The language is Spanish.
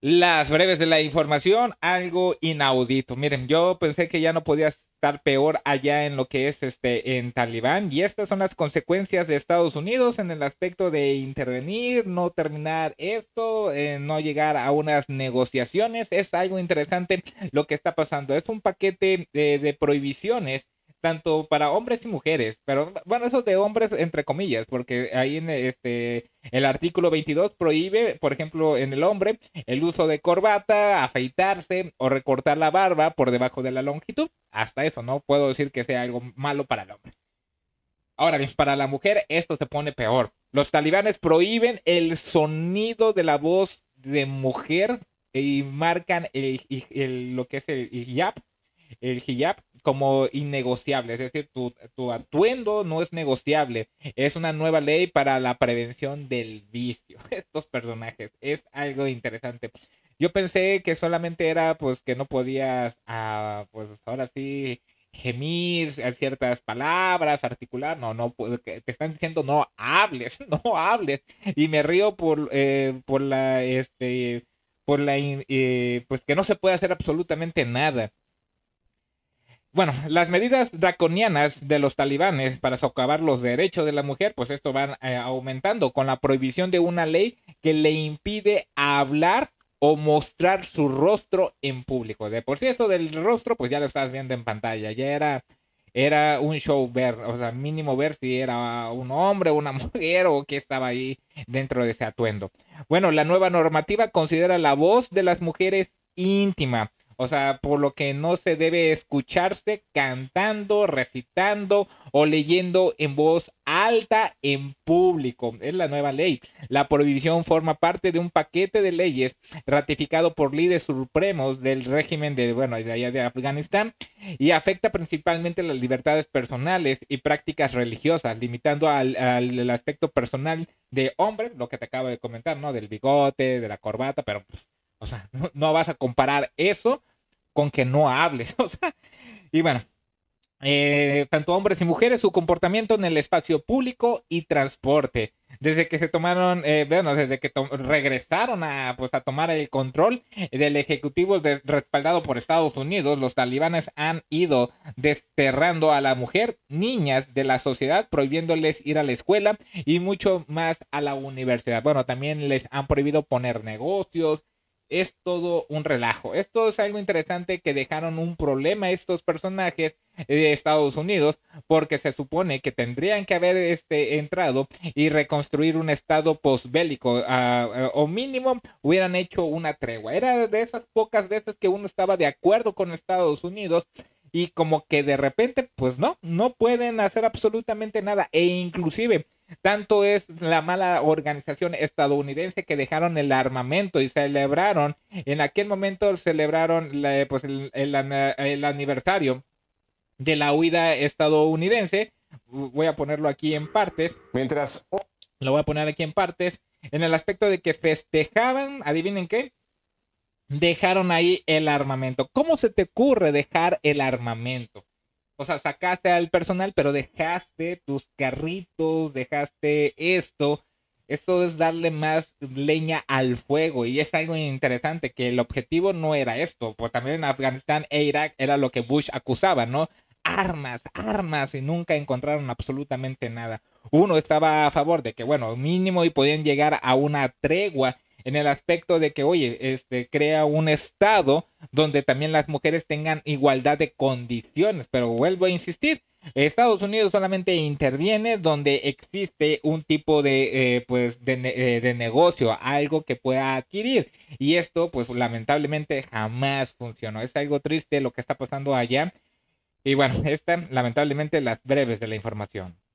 Las breves de la información, algo inaudito. Miren, yo pensé que ya no podía estar peor allá en lo que es este en Talibán y estas son las consecuencias de Estados Unidos en el aspecto de intervenir, no terminar esto, eh, no llegar a unas negociaciones. Es algo interesante lo que está pasando. Es un paquete eh, de prohibiciones tanto para hombres y mujeres, pero bueno, eso de hombres entre comillas, porque ahí en este el artículo 22 prohíbe, por ejemplo, en el hombre el uso de corbata, afeitarse o recortar la barba por debajo de la longitud. Hasta eso no puedo decir que sea algo malo para el hombre. Ahora bien, para la mujer esto se pone peor. Los talibanes prohíben el sonido de la voz de mujer y marcan lo que es el hijab, el hijab como innegociable, es decir, tu, tu, atuendo no es negociable. Es una nueva ley para la prevención del vicio. Estos personajes es algo interesante. Yo pensé que solamente era pues que no podías, ah, pues ahora sí, gemir ciertas palabras, articular. No, no, pues, te están diciendo no hables, no hables. Y me río por, eh, por la, este, por la, eh, pues que no se puede hacer absolutamente nada bueno, las medidas draconianas de los talibanes para socavar los derechos de la mujer, pues esto van eh, aumentando con la prohibición de una ley que le impide hablar o mostrar su rostro en público. De por sí esto del rostro, pues ya lo estás viendo en pantalla, ya era era un show ver, o sea, mínimo ver si era un hombre, o una mujer o qué estaba ahí dentro de ese atuendo. Bueno, la nueva normativa considera la voz de las mujeres íntima o sea, por lo que no se debe escucharse cantando, recitando o leyendo en voz alta en público. Es la nueva ley. La prohibición forma parte de un paquete de leyes ratificado por líderes supremos del régimen de, bueno, de allá de Afganistán y afecta principalmente las libertades personales y prácticas religiosas, limitando al, aspecto personal de hombre, lo que te acabo de comentar, ¿no? Del bigote, de la corbata, pero pues, o sea, no, vas a comparar eso con que no hables. O sea, y bueno, eh, tanto hombres y mujeres, su comportamiento en el espacio público y transporte. Desde que se tomaron, eh, bueno, desde que regresaron a, pues, a tomar el control del Ejecutivo respaldado por Estados Unidos, los talibanes han ido desterrando a la mujer, niñas de la sociedad, prohibiéndoles ir a la escuela y mucho más a la universidad. Bueno, también les han prohibido poner negocios, es todo un relajo. Esto es algo interesante que dejaron un problema estos personajes de Estados Unidos porque se supone que tendrían que haber este, entrado y reconstruir un estado posbélico ah, ah, o mínimo hubieran hecho una tregua. Era de esas pocas veces que uno estaba de acuerdo con Estados Unidos y como que de repente pues no, no pueden hacer absolutamente nada e inclusive tanto es la mala organización estadounidense que dejaron el armamento y celebraron, en aquel momento celebraron pues, el, el aniversario de la huida estadounidense. Voy a ponerlo aquí en partes. Mientras... Lo voy a poner aquí en partes. En el aspecto de que festejaban, adivinen qué, dejaron ahí el armamento. ¿Cómo se te ocurre dejar el armamento? o sea, sacaste al personal, pero dejaste tus carritos, dejaste esto. Esto es darle más leña al fuego y es algo interesante que el objetivo no era esto, pues también en Afganistán e Irak era lo que Bush acusaba, ¿no? Armas, armas y nunca encontraron absolutamente nada. Uno estaba a favor de que, bueno, mínimo y podían llegar a una tregua en el aspecto de que, oye, este, crea un estado donde también las mujeres tengan igualdad de condiciones. Pero vuelvo a insistir, Estados Unidos solamente interviene donde existe un tipo de, eh, pues, eh, de, negocio, algo que pueda adquirir. Y esto, pues, lamentablemente jamás funcionó. Es algo triste lo que está pasando allá. Y bueno, están lamentablemente, las breves de la información.